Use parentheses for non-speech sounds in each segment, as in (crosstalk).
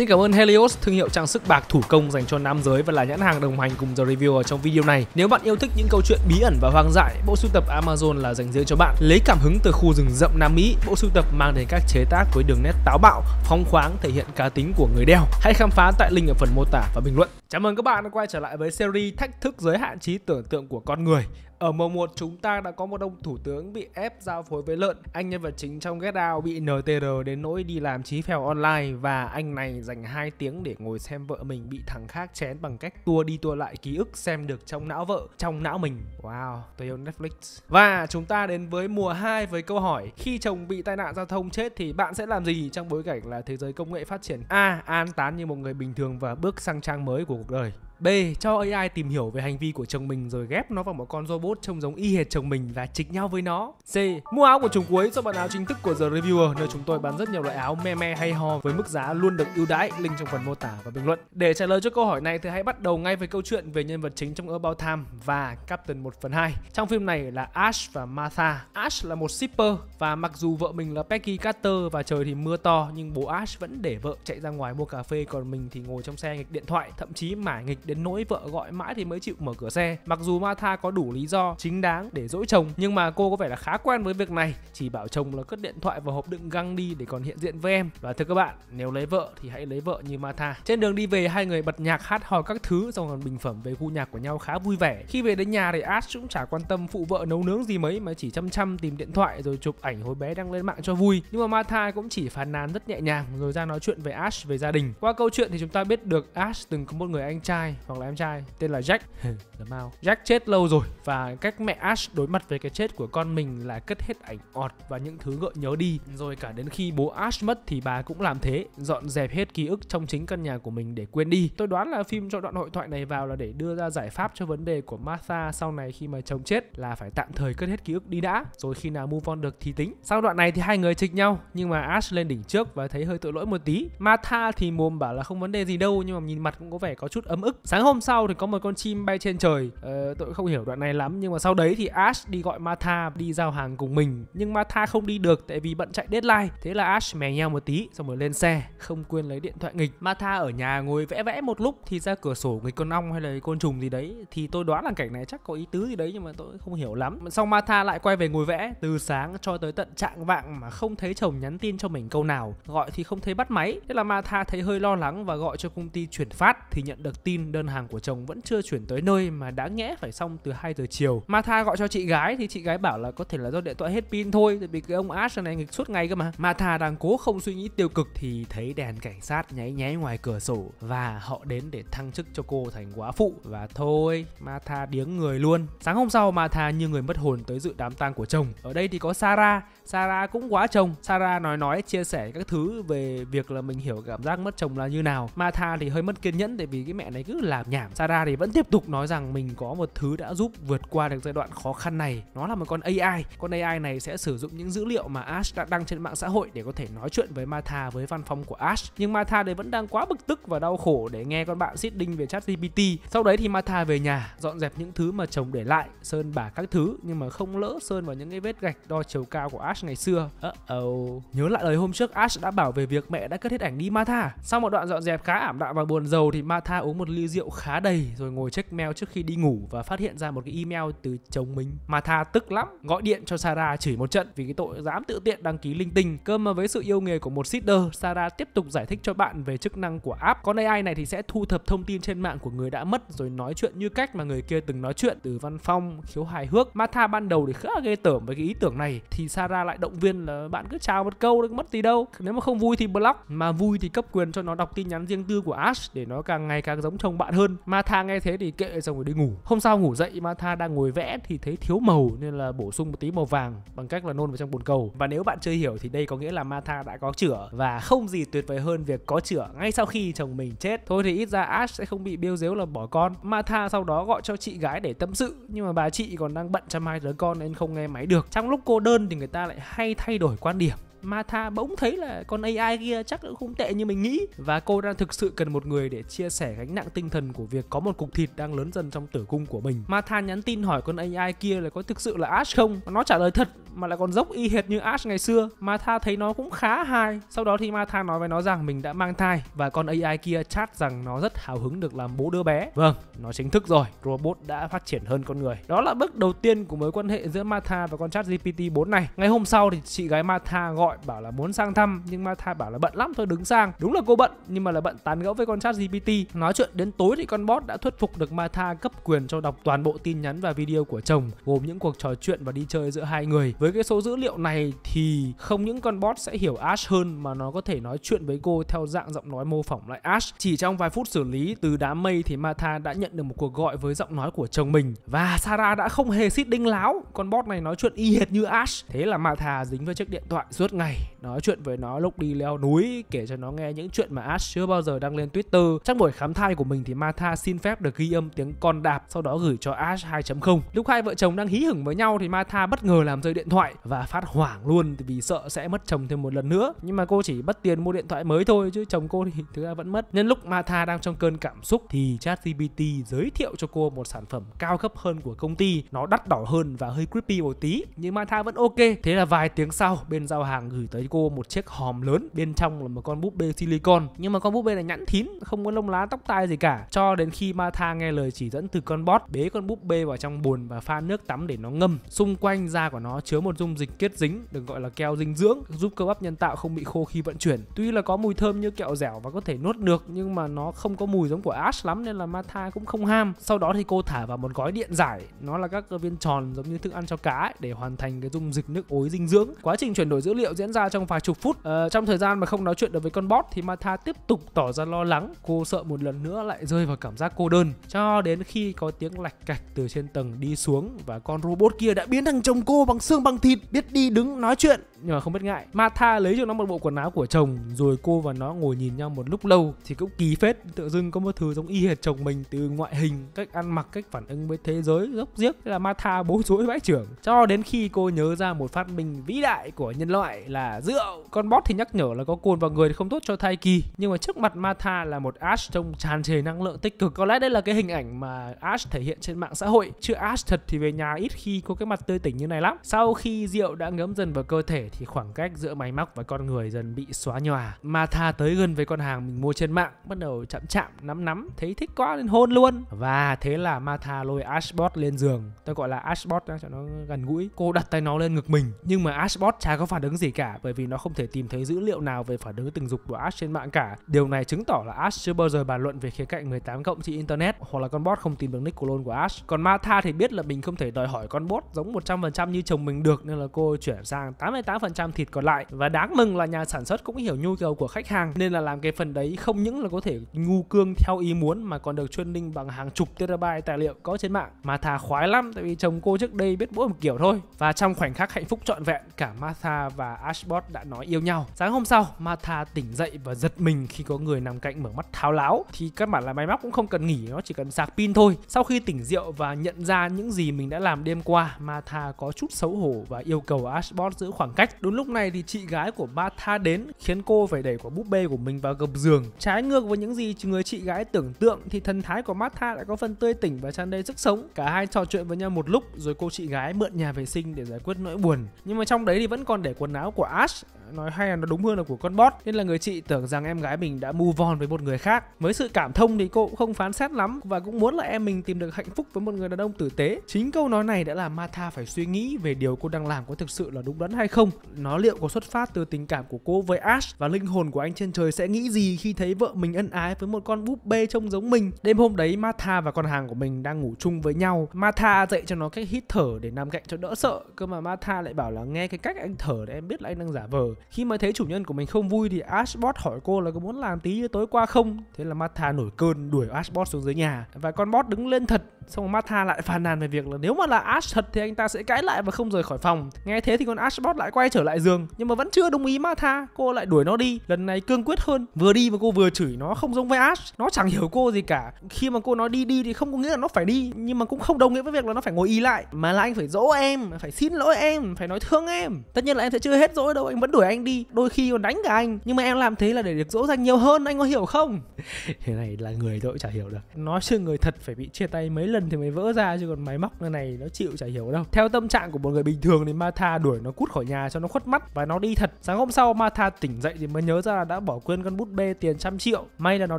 Xin cảm ơn Helios, thương hiệu trang sức bạc thủ công dành cho nam giới và là nhãn hàng đồng hành cùng The Review ở trong video này. Nếu bạn yêu thích những câu chuyện bí ẩn và hoang dại, bộ sưu tập Amazon là dành riêng cho bạn. Lấy cảm hứng từ khu rừng rậm Nam Mỹ, bộ sưu tập mang đến các chế tác với đường nét táo bạo, phóng khoáng thể hiện cá tính của người đeo. Hãy khám phá tại link ở phần mô tả và bình luận. Chào mừng các bạn đã quay trở lại với series Thách thức giới hạn trí tưởng tượng của con người. Ở mùa 1 chúng ta đã có một ông thủ tướng bị ép giao phối với lợn. Anh nhân vật chính trong Get Out bị NTR đến nỗi đi làm trí phèo online và anh này dành 2 tiếng để ngồi xem vợ mình bị thằng khác chén bằng cách tua đi tua lại ký ức xem được trong não vợ, trong não mình. Wow, tôi yêu Netflix. Và chúng ta đến với mùa 2 với câu hỏi khi chồng bị tai nạn giao thông chết thì bạn sẽ làm gì trong bối cảnh là thế giới công nghệ phát triển? A. An tán như một người bình thường và bước sang trang mới của cuộc đời. B. Cho AI tìm hiểu về hành vi của chồng mình rồi ghép nó vào một con robot trông giống y hệt chồng mình và chịch nhau với nó. C. Mua áo của chúng cuối do bản áo chính thức của The Reviewer nơi chúng tôi bán rất nhiều loại áo me me hay ho với mức giá luôn được ưu đãi, link trong phần mô tả và bình luận. Để trả lời cho câu hỏi này thì hãy bắt đầu ngay với câu chuyện về nhân vật chính trong About Time và Captain 1 phần 2. Trong phim này là Ash và Martha. Ash là một shipper và mặc dù vợ mình là Peggy Carter và trời thì mưa to nhưng bố Ash vẫn để vợ chạy ra ngoài mua cà phê còn mình thì ngồi trong xe nghịch điện thoại, thậm chí mải nghịch đến nỗi vợ gọi mãi thì mới chịu mở cửa xe. Mặc dù Martha có đủ lý do chính đáng để dỗi chồng nhưng mà cô có vẻ là khá quen với việc này, chỉ bảo chồng là cất điện thoại vào hộp đựng găng đi để còn hiện diện với em. Và thưa các bạn, nếu lấy vợ thì hãy lấy vợ như Martha. Trên đường đi về hai người bật nhạc hát hò các thứ xong còn bình phẩm về khu nhạc của nhau khá vui vẻ. Khi về đến nhà thì Ash cũng chả quan tâm phụ vợ nấu nướng gì mấy mà chỉ chăm chăm tìm điện thoại rồi chụp ảnh hồi bé đang lên mạng cho vui. Nhưng mà Martha cũng chỉ phàn nàn rất nhẹ nhàng rồi ra nói chuyện về Ash về gia đình. Qua câu chuyện thì chúng ta biết được Ash từng có một người anh trai hoặc là em trai tên là Jack (laughs) là Mao. Jack chết lâu rồi và cách mẹ Ash đối mặt với cái chết của con mình là cất hết ảnh ọt và những thứ gợi nhớ đi. Rồi cả đến khi bố Ash mất thì bà cũng làm thế, dọn dẹp hết ký ức trong chính căn nhà của mình để quên đi. Tôi đoán là phim cho đoạn hội thoại này vào là để đưa ra giải pháp cho vấn đề của Martha sau này khi mà chồng chết là phải tạm thời cất hết ký ức đi đã, rồi khi nào move on được thì tính. Sau đoạn này thì hai người chịch nhau nhưng mà Ash lên đỉnh trước và thấy hơi tội lỗi một tí. Martha thì mồm bảo là không vấn đề gì đâu nhưng mà nhìn mặt cũng có vẻ có chút ấm ức sáng hôm sau thì có một con chim bay trên trời ờ, tôi không hiểu đoạn này lắm nhưng mà sau đấy thì Ash đi gọi Martha đi giao hàng cùng mình nhưng Martha không đi được tại vì bận chạy deadline thế là Ash mè nhau một tí xong rồi lên xe không quên lấy điện thoại nghịch Martha ở nhà ngồi vẽ vẽ một lúc thì ra cửa sổ nghịch con ong hay là côn trùng gì đấy thì tôi đoán là cảnh này chắc có ý tứ gì đấy nhưng mà tôi không hiểu lắm sau Martha lại quay về ngồi vẽ từ sáng cho tới tận trạng vạng mà không thấy chồng nhắn tin cho mình câu nào gọi thì không thấy bắt máy thế là Martha thấy hơi lo lắng và gọi cho công ty chuyển phát thì nhận được tin đơn đơn hàng của chồng vẫn chưa chuyển tới nơi mà đã nhẽ phải xong từ 2 giờ chiều. Martha gọi cho chị gái thì chị gái bảo là có thể là do điện thoại hết pin thôi tại vì cái ông Ash này nghịch suốt ngày cơ mà. Martha đang cố không suy nghĩ tiêu cực thì thấy đèn cảnh sát nháy nháy ngoài cửa sổ và họ đến để thăng chức cho cô thành quá phụ và thôi Martha điếng người luôn. Sáng hôm sau Martha như người mất hồn tới dự đám tang của chồng. Ở đây thì có Sarah, Sarah cũng quá chồng. Sarah nói nói chia sẻ các thứ về việc là mình hiểu cảm giác mất chồng là như nào. Martha thì hơi mất kiên nhẫn tại vì cái mẹ này cứ là nhảm Sarah thì vẫn tiếp tục nói rằng mình có một thứ đã giúp vượt qua được giai đoạn khó khăn này nó là một con AI con AI này sẽ sử dụng những dữ liệu mà Ash đã đăng trên mạng xã hội để có thể nói chuyện với Martha với văn phòng của Ash nhưng Martha đây vẫn đang quá bực tức và đau khổ để nghe con bạn xít đinh về chat GPT sau đấy thì Martha về nhà dọn dẹp những thứ mà chồng để lại sơn bả các thứ nhưng mà không lỡ sơn vào những cái vết gạch đo chiều cao của Ash ngày xưa uh oh nhớ lại lời hôm trước Ash đã bảo về việc mẹ đã cất hết ảnh đi Martha sau một đoạn dọn dẹp khá ảm đạm và buồn rầu thì Martha uống một ly rượu khá đầy rồi ngồi check mail trước khi đi ngủ và phát hiện ra một cái email từ chồng mình. Martha tức lắm, gọi điện cho Sarah chửi một trận vì cái tội dám tự tiện đăng ký linh tinh. Cơ mà với sự yêu nghề của một sitter, Sarah tiếp tục giải thích cho bạn về chức năng của app. Con AI này thì sẽ thu thập thông tin trên mạng của người đã mất rồi nói chuyện như cách mà người kia từng nói chuyện từ văn phong, khiếu hài hước. Martha ban đầu thì khá ghê tởm với cái ý tưởng này thì Sarah lại động viên là bạn cứ chào một câu đừng mất gì đâu. Nếu mà không vui thì block, mà vui thì cấp quyền cho nó đọc tin nhắn riêng tư của Ash để nó càng ngày càng giống chồng bạn hơn Martha nghe thế thì kệ xong rồi đi ngủ hôm sau ngủ dậy Martha đang ngồi vẽ thì thấy thiếu màu nên là bổ sung một tí màu vàng bằng cách là nôn vào trong bồn cầu và nếu bạn chưa hiểu thì đây có nghĩa là Martha đã có chữa và không gì tuyệt vời hơn việc có chữa ngay sau khi chồng mình chết thôi thì ít ra Ash sẽ không bị biêu dếu là bỏ con Martha sau đó gọi cho chị gái để tâm sự nhưng mà bà chị còn đang bận chăm hai đứa con nên không nghe máy được trong lúc cô đơn thì người ta lại hay thay đổi quan điểm Martha bỗng thấy là con AI kia chắc cũng không tệ như mình nghĩ và cô đang thực sự cần một người để chia sẻ gánh nặng tinh thần của việc có một cục thịt đang lớn dần trong tử cung của mình. Martha nhắn tin hỏi con AI kia là có thực sự là Ash không? Nó trả lời thật mà lại còn dốc y hệt như Ash ngày xưa. Martha thấy nó cũng khá hài. Sau đó thì Martha nói với nó rằng mình đã mang thai và con AI kia chat rằng nó rất hào hứng được làm bố đứa bé. Vâng, nó chính thức rồi, robot đã phát triển hơn con người. Đó là bước đầu tiên của mối quan hệ giữa Martha và con chat GPT 4 này. Ngày hôm sau thì chị gái Martha gọi gọi bảo là muốn sang thăm nhưng mà tha bảo là bận lắm thôi đứng sang đúng là cô bận nhưng mà là bận tán gẫu với con chat gpt nói chuyện đến tối thì con bot đã thuyết phục được Martha cấp quyền cho đọc toàn bộ tin nhắn và video của chồng gồm những cuộc trò chuyện và đi chơi giữa hai người với cái số dữ liệu này thì không những con bot sẽ hiểu Ash hơn mà nó có thể nói chuyện với cô theo dạng giọng nói mô phỏng lại Ash chỉ trong vài phút xử lý từ đám mây thì Martha đã nhận được một cuộc gọi với giọng nói của chồng mình và Sarah đã không hề xít đinh láo con bot này nói chuyện y hệt như Ash thế là Martha dính với chiếc điện thoại suốt ngày ngày nói chuyện với nó lúc đi leo núi, kể cho nó nghe những chuyện mà Ash chưa bao giờ đăng lên Twitter. Trong buổi khám thai của mình thì Martha xin phép được ghi âm tiếng con đạp sau đó gửi cho Ash 2.0. Lúc hai vợ chồng đang hí hửng với nhau thì Martha bất ngờ làm rơi điện thoại và phát hoảng luôn vì sợ sẽ mất chồng thêm một lần nữa. Nhưng mà cô chỉ mất tiền mua điện thoại mới thôi chứ chồng cô thì (laughs) thứ ra vẫn mất. Nhân lúc Martha đang trong cơn cảm xúc thì ChatGPT giới thiệu cho cô một sản phẩm cao cấp hơn của công ty, nó đắt đỏ hơn và hơi creepy một tí, nhưng Martha vẫn ok. Thế là vài tiếng sau, bên giao hàng gửi tới cô một chiếc hòm lớn bên trong là một con búp bê silicon nhưng mà con búp bê này nhẵn thín không có lông lá tóc tai gì cả cho đến khi ma tha nghe lời chỉ dẫn từ con bot bế con búp bê vào trong bồn và pha nước tắm để nó ngâm xung quanh da của nó chứa một dung dịch kết dính được gọi là keo dinh dưỡng giúp cơ bắp nhân tạo không bị khô khi vận chuyển tuy là có mùi thơm như kẹo dẻo và có thể nuốt được nhưng mà nó không có mùi giống của Ash lắm nên là ma tha cũng không ham sau đó thì cô thả vào một gói điện giải nó là các viên tròn giống như thức ăn cho cá ấy, để hoàn thành cái dung dịch nước ối dinh dưỡng quá trình chuyển đổi dữ liệu diễn ra trong trong vài chục phút. Ờ, trong thời gian mà không nói chuyện được với con bot thì Martha tiếp tục tỏ ra lo lắng. Cô sợ một lần nữa lại rơi vào cảm giác cô đơn cho đến khi có tiếng lạch cạch từ trên tầng đi xuống và con robot kia đã biến thành chồng cô bằng xương bằng thịt biết đi đứng nói chuyện nhưng mà không biết ngại Martha lấy cho nó một bộ quần áo của chồng rồi cô và nó ngồi nhìn nhau một lúc lâu thì cũng kỳ phết tự dưng có một thứ giống y hệt chồng mình từ ngoại hình cách ăn mặc cách phản ứng với thế giới dốc giếc là Martha bối rối vãi trưởng cho đến khi cô nhớ ra một phát minh vĩ đại của nhân loại là rượu con bot thì nhắc nhở là có cồn vào người thì không tốt cho thai kỳ nhưng mà trước mặt Martha là một Ash trông tràn trề năng lượng tích cực có lẽ đây là cái hình ảnh mà Ash thể hiện trên mạng xã hội Chưa Ash thật thì về nhà ít khi có cái mặt tươi tỉnh như này lắm sau khi rượu đã ngấm dần vào cơ thể thì khoảng cách giữa máy móc và con người dần bị xóa nhòa. Martha tới gần với con hàng mình mua trên mạng, bắt đầu chạm chạm, nắm nắm, thấy thích quá nên hôn luôn. Và thế là Martha lôi Ashbot lên giường. Tôi gọi là Ashbot cho nó gần gũi. Cô đặt tay nó lên ngực mình, nhưng mà Ashbot chả có phản ứng gì cả bởi vì nó không thể tìm thấy dữ liệu nào về phản ứng tình dục của Ash trên mạng cả. Điều này chứng tỏ là Ash chưa bao giờ bàn luận về khía cạnh 18 cộng trên internet hoặc là con bot không tìm được nick clone của Ash. Còn Martha thì biết là mình không thể đòi hỏi con bot giống 100% như chồng mình được nên là cô chuyển sang 88 80% thịt còn lại và đáng mừng là nhà sản xuất cũng hiểu nhu cầu của khách hàng nên là làm cái phần đấy không những là có thể ngu cương theo ý muốn mà còn được chuyên ninh bằng hàng chục terabyte tài liệu có trên mạng mà thà khoái lắm tại vì chồng cô trước đây biết mỗi một kiểu thôi và trong khoảnh khắc hạnh phúc trọn vẹn cả Martha và Ashbot đã nói yêu nhau sáng hôm sau Martha tỉnh dậy và giật mình khi có người nằm cạnh mở mắt tháo láo thì các bạn là máy móc cũng không cần nghỉ nó chỉ cần sạc pin thôi sau khi tỉnh rượu và nhận ra những gì mình đã làm đêm qua Martha có chút xấu hổ và yêu cầu Ashbot giữ khoảng cách cách. Đúng lúc này thì chị gái của ba tha đến khiến cô phải đẩy quả búp bê của mình vào gầm giường. Trái ngược với những gì người chị gái tưởng tượng thì thần thái của Martha lại có phần tươi tỉnh và tràn đầy sức sống. Cả hai trò chuyện với nhau một lúc rồi cô chị gái mượn nhà vệ sinh để giải quyết nỗi buồn. Nhưng mà trong đấy thì vẫn còn để quần áo của Ash nói hay là nó đúng hơn là của con bot nên là người chị tưởng rằng em gái mình đã move on với một người khác với sự cảm thông thì cô cũng không phán xét lắm và cũng muốn là em mình tìm được hạnh phúc với một người đàn ông tử tế chính câu nói này đã làm Martha phải suy nghĩ về điều cô đang làm có thực sự là đúng đắn hay không nó liệu có xuất phát từ tình cảm của cô với Ash và linh hồn của anh trên trời sẽ nghĩ gì khi thấy vợ mình ân ái với một con búp bê trông giống mình đêm hôm đấy Martha và con hàng của mình đang ngủ chung với nhau Martha dạy cho nó cách hít thở để nằm cạnh cho đỡ sợ cơ mà Martha lại bảo là nghe cái cách anh thở để em biết là anh đang giả vờ khi mà thấy chủ nhân của mình không vui thì Ashbot hỏi cô là có muốn làm tí tối qua không? Thế là Martha nổi cơn đuổi Ashbot xuống dưới nhà và con bot đứng lên thật Xong rồi Martha lại phàn nàn về việc là nếu mà là Ash thật thì anh ta sẽ cãi lại và không rời khỏi phòng. Nghe thế thì con Ashbot lại quay trở lại giường nhưng mà vẫn chưa đồng ý Martha, cô lại đuổi nó đi. Lần này cương quyết hơn, vừa đi mà cô vừa chửi nó không giống với Ash. Nó chẳng hiểu cô gì cả. Khi mà cô nói đi đi thì không có nghĩa là nó phải đi nhưng mà cũng không đồng nghĩa với việc là nó phải ngồi y lại mà là anh phải dỗ em, phải xin lỗi em, phải nói thương em. Tất nhiên là em sẽ chưa hết dỗi đâu, anh vẫn đuổi anh đi, đôi khi còn đánh cả anh. Nhưng mà em làm thế là để được dỗ dành nhiều hơn, anh có hiểu không? (laughs) thế này là người tôi chả hiểu được. Nói chứ người thật phải bị chia tay mấy lần thì mới vỡ ra chứ còn máy móc này nó chịu chả hiểu đâu theo tâm trạng của một người bình thường thì Martha đuổi nó cút khỏi nhà cho nó khuất mắt và nó đi thật sáng hôm sau Martha tỉnh dậy thì mới nhớ ra là đã bỏ quên con bút bê tiền trăm triệu may là nó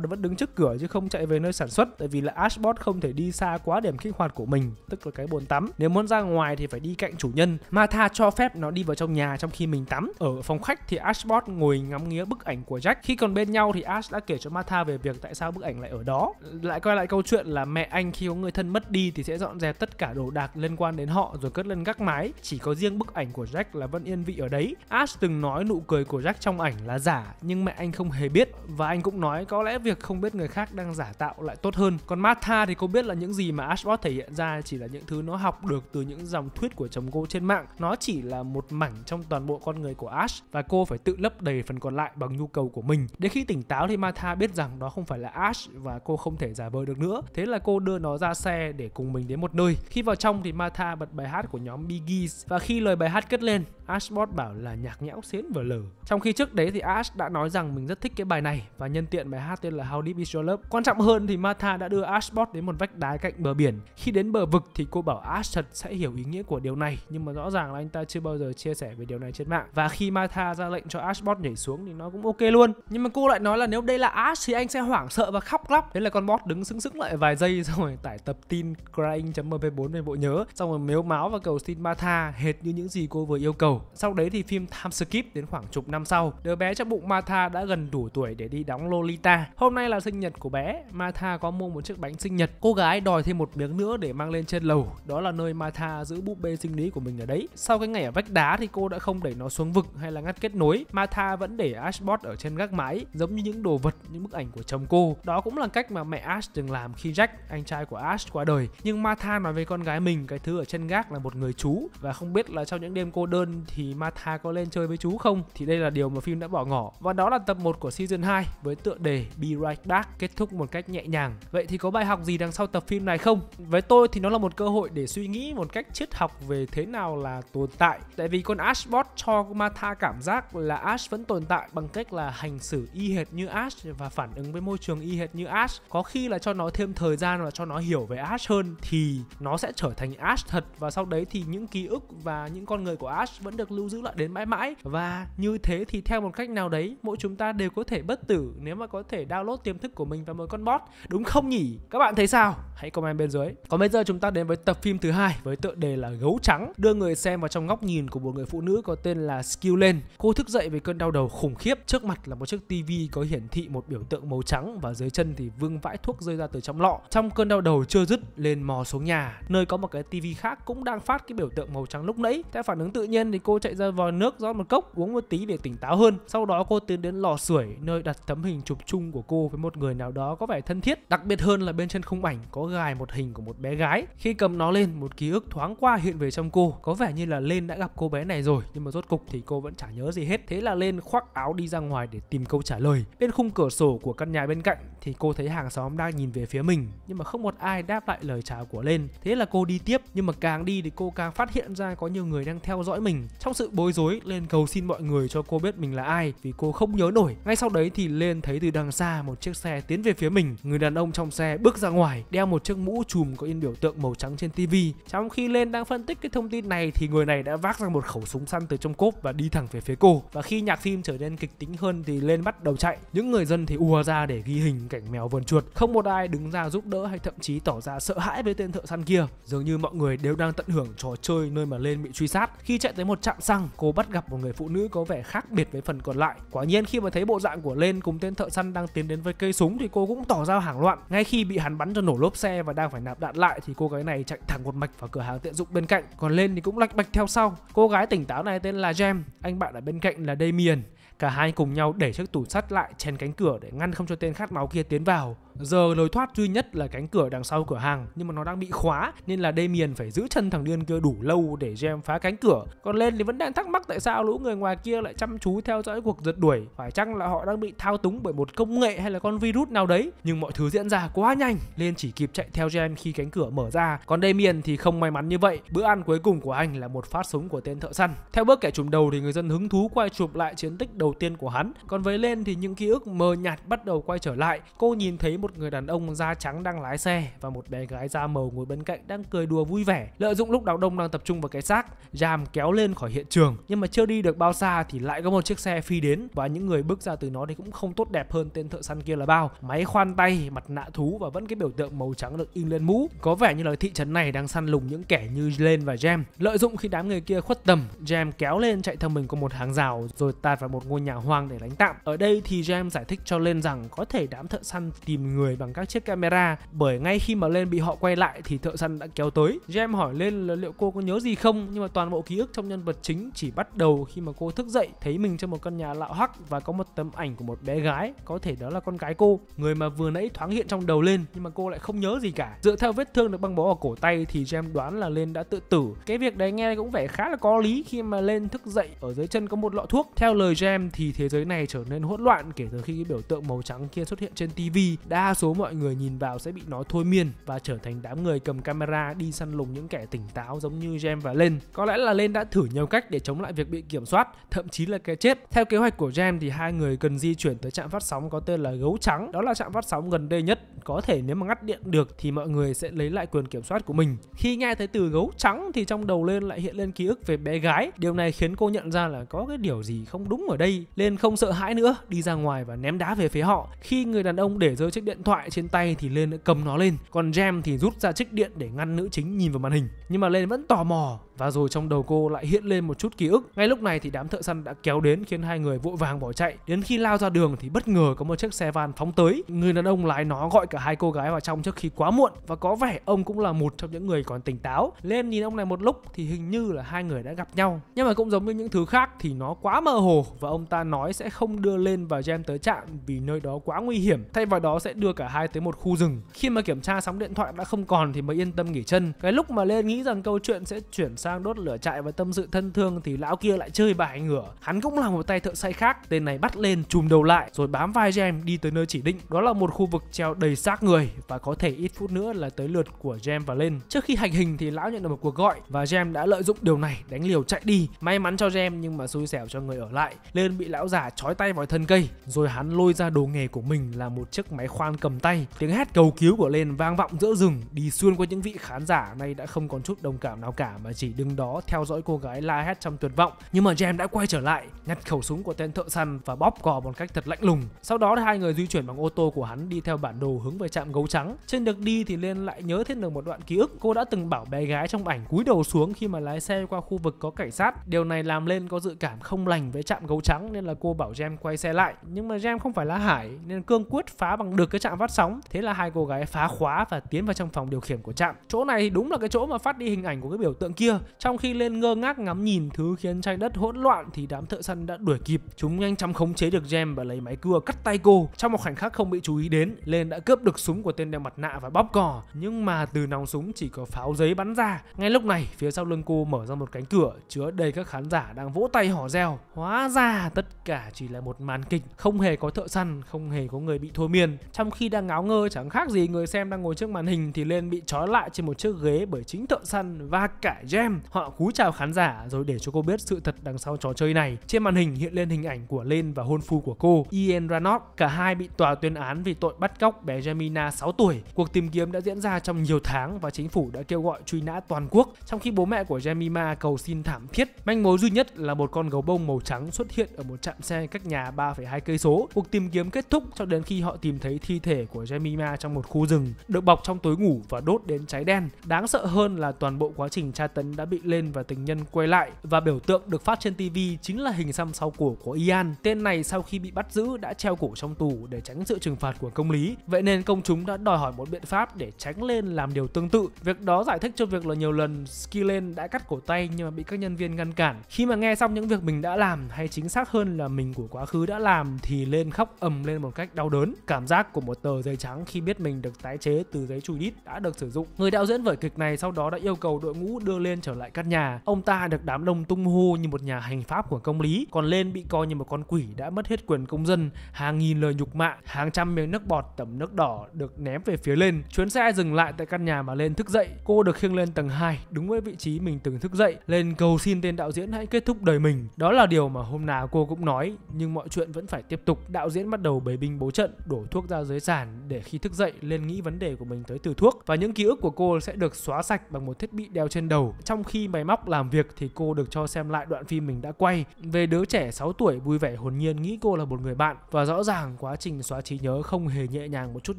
vẫn đứng trước cửa chứ không chạy về nơi sản xuất tại vì là Ashbot không thể đi xa quá điểm kích hoạt của mình tức là cái bồn tắm nếu muốn ra ngoài thì phải đi cạnh chủ nhân Martha cho phép nó đi vào trong nhà trong khi mình tắm ở phòng khách thì Ashbot ngồi ngắm nghía bức ảnh của Jack khi còn bên nhau thì Ash đã kể cho Martha về việc tại sao bức ảnh lại ở đó lại quay lại câu chuyện là mẹ anh khi có người thân thân mất đi thì sẽ dọn dẹp tất cả đồ đạc liên quan đến họ rồi cất lên gác mái. Chỉ có riêng bức ảnh của Jack là vẫn yên vị ở đấy. Ash từng nói nụ cười của Jack trong ảnh là giả nhưng mẹ anh không hề biết và anh cũng nói có lẽ việc không biết người khác đang giả tạo lại tốt hơn. Còn Martha thì cô biết là những gì mà Ashbot thể hiện ra chỉ là những thứ nó học được từ những dòng thuyết của chồng cô trên mạng. Nó chỉ là một mảnh trong toàn bộ con người của Ash và cô phải tự lấp đầy phần còn lại bằng nhu cầu của mình. Đến khi tỉnh táo thì Martha biết rằng đó không phải là Ash và cô không thể giả vờ được nữa. Thế là cô đưa nó ra xe xe để cùng mình đến một nơi. Khi vào trong thì Martha bật bài hát của nhóm Biggies và khi lời bài hát cất lên, Ashbot bảo là nhạc nhẽo xến vừa lử. Trong khi trước đấy thì Ash đã nói rằng mình rất thích cái bài này và nhân tiện bài hát tên là How Deep Is Your Love. Quan trọng hơn thì Martha đã đưa Ashbot đến một vách đá cạnh bờ biển. Khi đến bờ vực thì cô bảo Ash thật sẽ hiểu ý nghĩa của điều này nhưng mà rõ ràng là anh ta chưa bao giờ chia sẻ về điều này trên mạng. Và khi Martha ra lệnh cho Ashbot nhảy xuống thì nó cũng ok luôn. Nhưng mà cô lại nói là nếu đây là Ash thì anh sẽ hoảng sợ và khóc lóc. Thế là con bot đứng sững sững lại vài giây (laughs) xong rồi tải tập tin crying.mp4 về bộ nhớ xong rồi mếu máu và cầu xin Martha hệt như những gì cô vừa yêu cầu sau đấy thì phim time skip đến khoảng chục năm sau, đứa bé trong bụng Martha đã gần đủ tuổi để đi đóng Lolita. Hôm nay là sinh nhật của bé, Martha có mua một chiếc bánh sinh nhật. Cô gái đòi thêm một miếng nữa để mang lên trên lầu, đó là nơi Martha giữ búp bê sinh lý của mình ở đấy. Sau cái ngày ở vách đá thì cô đã không đẩy nó xuống vực hay là ngắt kết nối, Martha vẫn để Ashbot ở trên gác mái, giống như những đồ vật, những bức ảnh của chồng cô. Đó cũng là cách mà mẹ Ash từng làm khi Jack, anh trai của Ash qua đời. Nhưng Martha nói với con gái mình cái thứ ở trên gác là một người chú và không biết là trong những đêm cô đơn thì Martha có lên chơi với chú không thì đây là điều mà phim đã bỏ ngỏ. Và đó là tập 1 của season 2 với tựa đề Be Right Back kết thúc một cách nhẹ nhàng. Vậy thì có bài học gì đằng sau tập phim này không? Với tôi thì nó là một cơ hội để suy nghĩ một cách triết học về thế nào là tồn tại. Tại vì con Ashbot cho Martha cảm giác là Ash vẫn tồn tại bằng cách là hành xử y hệt như Ash và phản ứng với môi trường y hệt như Ash. Có khi là cho nó thêm thời gian và cho nó hiểu về Ash hơn thì nó sẽ trở thành Ash thật và sau đấy thì những ký ức và những con người của Ash vẫn vẫn được lưu giữ lại đến mãi mãi và như thế thì theo một cách nào đấy mỗi chúng ta đều có thể bất tử nếu mà có thể download tiềm thức của mình vào một con bot đúng không nhỉ các bạn thấy sao hãy comment bên dưới còn bây giờ chúng ta đến với tập phim thứ hai với tựa đề là gấu trắng đưa người xem vào trong góc nhìn của một người phụ nữ có tên là Skillen. cô thức dậy với cơn đau đầu khủng khiếp trước mặt là một chiếc tivi có hiển thị một biểu tượng màu trắng và dưới chân thì vương vãi thuốc rơi ra từ trong lọ trong cơn đau đầu chưa dứt lên mò xuống nhà nơi có một cái tivi khác cũng đang phát cái biểu tượng màu trắng lúc nãy theo phản ứng tự nhiên thì cô chạy ra vòi nước rót một cốc uống một tí để tỉnh táo hơn. Sau đó cô tiến đến lò sưởi nơi đặt tấm hình chụp chung của cô với một người nào đó có vẻ thân thiết. Đặc biệt hơn là bên trên khung ảnh có gài một hình của một bé gái. Khi cầm nó lên, một ký ức thoáng qua hiện về trong cô. Có vẻ như là Lên đã gặp cô bé này rồi nhưng mà rốt cục thì cô vẫn chả nhớ gì hết. Thế là Lên khoác áo đi ra ngoài để tìm câu trả lời. Bên khung cửa sổ của căn nhà bên cạnh thì cô thấy hàng xóm đang nhìn về phía mình nhưng mà không một ai đáp lại lời chào của Lên. Thế là cô đi tiếp nhưng mà càng đi thì cô càng phát hiện ra có nhiều người đang theo dõi mình. Trong sự bối rối, Lên cầu xin mọi người cho cô biết mình là ai vì cô không nhớ nổi. Ngay sau đấy thì Lên thấy từ đằng xa một chiếc xe tiến về phía mình. Người đàn ông trong xe bước ra ngoài, đeo một chiếc mũ chùm có in biểu tượng màu trắng trên tivi. Trong khi Lên đang phân tích cái thông tin này thì người này đã vác ra một khẩu súng săn từ trong cốp và đi thẳng về phía cô. Và khi nhạc phim trở nên kịch tính hơn thì Lên bắt đầu chạy. Những người dân thì ùa ra để ghi hình cảnh mèo vườn chuột. Không một ai đứng ra giúp đỡ hay thậm chí tỏ ra sợ hãi với tên thợ săn kia. Dường như mọi người đều đang tận hưởng trò chơi nơi mà Lên bị truy sát. Khi chạy tới một chạm xăng, cô bắt gặp một người phụ nữ có vẻ khác biệt với phần còn lại. Quả nhiên khi mà thấy bộ dạng của Lên cùng tên thợ săn đang tiến đến với cây súng thì cô cũng tỏ ra hoảng loạn. Ngay khi bị hắn bắn cho nổ lốp xe và đang phải nạp đạn lại thì cô gái này chạy thẳng một mạch vào cửa hàng tiện dụng bên cạnh. Còn Lên thì cũng lạch bạch theo sau. Cô gái tỉnh táo này tên là Jem, anh bạn ở bên cạnh là Damien. Cả hai cùng nhau đẩy chiếc tủ sắt lại chèn cánh cửa để ngăn không cho tên khát máu kia tiến vào. Giờ lối thoát duy nhất là cánh cửa đằng sau cửa hàng nhưng mà nó đang bị khóa nên là Damien phải giữ chân thằng điên kia đủ lâu để Gem phá cánh cửa. Còn lên thì vẫn đang thắc mắc tại sao lũ người ngoài kia lại chăm chú theo dõi cuộc rượt đuổi. Phải chăng là họ đang bị thao túng bởi một công nghệ hay là con virus nào đấy? Nhưng mọi thứ diễn ra quá nhanh, lên chỉ kịp chạy theo Gem khi cánh cửa mở ra. Còn Damien thì không may mắn như vậy. Bữa ăn cuối cùng của anh là một phát súng của tên thợ săn. Theo bước kẻ trùm đầu thì người dân hứng thú quay chụp lại chiến tích đầu tiên của hắn. Còn với lên thì những ký ức mờ nhạt bắt đầu quay trở lại. Cô nhìn thấy một một người đàn ông da trắng đang lái xe và một bé gái da màu ngồi bên cạnh đang cười đùa vui vẻ. Lợi dụng lúc đám đông đang tập trung vào cái xác, Jam kéo lên khỏi hiện trường. Nhưng mà chưa đi được bao xa thì lại có một chiếc xe phi đến và những người bước ra từ nó thì cũng không tốt đẹp hơn tên thợ săn kia là bao. Máy khoan tay, mặt nạ thú và vẫn cái biểu tượng màu trắng được in lên mũ. Có vẻ như là thị trấn này đang săn lùng những kẻ như Lên và Jam. Lợi dụng khi đám người kia khuất tầm, Jam kéo lên chạy theo mình qua một hàng rào rồi tạt vào một ngôi nhà hoang để đánh tạm. Ở đây thì Jam giải thích cho Lên rằng có thể đám thợ săn tìm người bằng các chiếc camera bởi ngay khi mà lên bị họ quay lại thì thợ săn đã kéo tới Jem hỏi lên là liệu cô có nhớ gì không nhưng mà toàn bộ ký ức trong nhân vật chính chỉ bắt đầu khi mà cô thức dậy thấy mình trong một căn nhà lạo hắc và có một tấm ảnh của một bé gái có thể đó là con gái cô người mà vừa nãy thoáng hiện trong đầu lên nhưng mà cô lại không nhớ gì cả dựa theo vết thương được băng bó ở cổ tay thì Jem đoán là lên đã tự tử cái việc đấy nghe cũng vẻ khá là có lý khi mà lên thức dậy ở dưới chân có một lọ thuốc theo lời Jem thì thế giới này trở nên hỗn loạn kể từ khi cái biểu tượng màu trắng kia xuất hiện trên TV đã đa số mọi người nhìn vào sẽ bị nó thôi miên và trở thành đám người cầm camera đi săn lùng những kẻ tỉnh táo giống như Jem và Len. Có lẽ là Len đã thử nhiều cách để chống lại việc bị kiểm soát, thậm chí là cái chết. Theo kế hoạch của Jem thì hai người cần di chuyển tới trạm phát sóng có tên là Gấu Trắng. Đó là trạm phát sóng gần đây nhất. Có thể nếu mà ngắt điện được thì mọi người sẽ lấy lại quyền kiểm soát của mình. Khi nghe thấy từ Gấu Trắng thì trong đầu Len lại hiện lên ký ức về bé gái. Điều này khiến cô nhận ra là có cái điều gì không đúng ở đây. Len không sợ hãi nữa, đi ra ngoài và ném đá về phía họ. Khi người đàn ông để rơi chiếc điện điện thoại trên tay thì lên đã cầm nó lên còn Jam thì rút ra chiếc điện để ngăn nữ chính nhìn vào màn hình nhưng mà lên vẫn tò mò và rồi trong đầu cô lại hiện lên một chút ký ức ngay lúc này thì đám thợ săn đã kéo đến khiến hai người vội vàng bỏ chạy đến khi lao ra đường thì bất ngờ có một chiếc xe van phóng tới người đàn ông lái nó gọi cả hai cô gái vào trong trước khi quá muộn và có vẻ ông cũng là một trong những người còn tỉnh táo lên nhìn ông này một lúc thì hình như là hai người đã gặp nhau nhưng mà cũng giống như những thứ khác thì nó quá mơ hồ và ông ta nói sẽ không đưa lên và Jam tới trạm vì nơi đó quá nguy hiểm thay vào đó sẽ đưa cả hai tới một khu rừng khi mà kiểm tra sóng điện thoại đã không còn thì mới yên tâm nghỉ chân cái lúc mà lên nghĩ rằng câu chuyện sẽ chuyển sang đốt lửa trại và tâm sự thân thương thì lão kia lại chơi bài ngửa hắn cũng là một tay thợ say khác tên này bắt lên chùm đầu lại rồi bám vai Jem đi tới nơi chỉ định đó là một khu vực treo đầy xác người và có thể ít phút nữa là tới lượt của Jem và lên trước khi hành hình thì lão nhận được một cuộc gọi và Jem đã lợi dụng điều này đánh liều chạy đi may mắn cho Jem nhưng mà xui xẻo cho người ở lại lên bị lão già trói tay vào thân cây rồi hắn lôi ra đồ nghề của mình là một chiếc máy khoan Lan cầm tay. Tiếng hét cầu cứu của Lên vang vọng giữa rừng, đi xuyên qua những vị khán giả nay đã không còn chút đồng cảm nào cả mà chỉ đứng đó theo dõi cô gái la hét trong tuyệt vọng. Nhưng mà Jem đã quay trở lại, nhặt khẩu súng của tên thợ săn và bóp cò một cách thật lạnh lùng. Sau đó hai người di chuyển bằng ô tô của hắn đi theo bản đồ hướng về trạm gấu trắng. Trên đường đi thì Lên lại nhớ thêm được một đoạn ký ức cô đã từng bảo bé gái trong ảnh cúi đầu xuống khi mà lái xe qua khu vực có cảnh sát. Điều này làm Lên có dự cảm không lành với trạm gấu trắng nên là cô bảo Jem quay xe lại. Nhưng mà Jem không phải là Hải nên cương quyết phá bằng được cái trạm phát sóng thế là hai cô gái phá khóa và tiến vào trong phòng điều khiển của trạm chỗ này đúng là cái chỗ mà phát đi hình ảnh của cái biểu tượng kia trong khi lên ngơ ngác ngắm nhìn thứ khiến trái đất hỗn loạn thì đám thợ săn đã đuổi kịp chúng nhanh chóng khống chế được gem và lấy máy cưa cắt tay cô trong một khoảnh khắc không bị chú ý đến lên đã cướp được súng của tên đeo mặt nạ và bóp cò nhưng mà từ nòng súng chỉ có pháo giấy bắn ra ngay lúc này phía sau lưng cô mở ra một cánh cửa chứa đầy các khán giả đang vỗ tay hò reo hóa ra tất cả chỉ là một màn kịch không hề có thợ săn không hề có người bị thôi miên trong khi đang ngáo ngơ chẳng khác gì người xem đang ngồi trước màn hình thì lên bị trói lại trên một chiếc ghế bởi chính thợ săn và cả Jem. Họ cú chào khán giả rồi để cho cô biết sự thật đằng sau trò chơi này. Trên màn hình hiện lên hình ảnh của Lên và hôn phu của cô, Ian Ranot. Cả hai bị tòa tuyên án vì tội bắt cóc bé Jamina 6 tuổi. Cuộc tìm kiếm đã diễn ra trong nhiều tháng và chính phủ đã kêu gọi truy nã toàn quốc, trong khi bố mẹ của Jamima cầu xin thảm thiết. Manh mối duy nhất là một con gấu bông màu trắng xuất hiện ở một trạm xe cách nhà 3,2 cây số. Cuộc tìm kiếm kết thúc cho đến khi họ tìm thấy thi thể của Jemima trong một khu rừng, được bọc trong túi ngủ và đốt đến cháy đen. Đáng sợ hơn là toàn bộ quá trình tra tấn đã bị lên và tình nhân quay lại và biểu tượng được phát trên TV chính là hình xăm sau cổ của Ian. Tên này sau khi bị bắt giữ đã treo cổ trong tù để tránh sự trừng phạt của công lý. Vậy nên công chúng đã đòi hỏi một biện pháp để tránh lên làm điều tương tự. Việc đó giải thích cho việc là nhiều lần Skillen đã cắt cổ tay nhưng mà bị các nhân viên ngăn cản. Khi mà nghe xong những việc mình đã làm hay chính xác hơn là mình của quá khứ đã làm thì lên khóc ầm lên một cách đau đớn. Cảm giác của một tờ giấy trắng khi biết mình được tái chế từ giấy chùi đít đã được sử dụng. Người đạo diễn vở kịch này sau đó đã yêu cầu đội ngũ đưa lên trở lại căn nhà. Ông ta được đám đông tung hô như một nhà hành pháp của công lý, còn lên bị coi như một con quỷ đã mất hết quyền công dân, hàng nghìn lời nhục mạ, hàng trăm miếng nước bọt tẩm nước đỏ được ném về phía lên. Chuyến xe dừng lại tại căn nhà mà lên thức dậy. Cô được khiêng lên tầng 2 đúng với vị trí mình từng thức dậy, lên cầu xin tên đạo diễn hãy kết thúc đời mình. Đó là điều mà hôm nào cô cũng nói, nhưng mọi chuyện vẫn phải tiếp tục. Đạo diễn bắt đầu bày binh bố trận, đổ thuốc ra giấy giới sản để khi thức dậy lên nghĩ vấn đề của mình tới từ thuốc và những ký ức của cô sẽ được xóa sạch bằng một thiết bị đeo trên đầu. Trong khi máy móc làm việc thì cô được cho xem lại đoạn phim mình đã quay về đứa trẻ 6 tuổi vui vẻ hồn nhiên nghĩ cô là một người bạn và rõ ràng quá trình xóa trí nhớ không hề nhẹ nhàng một chút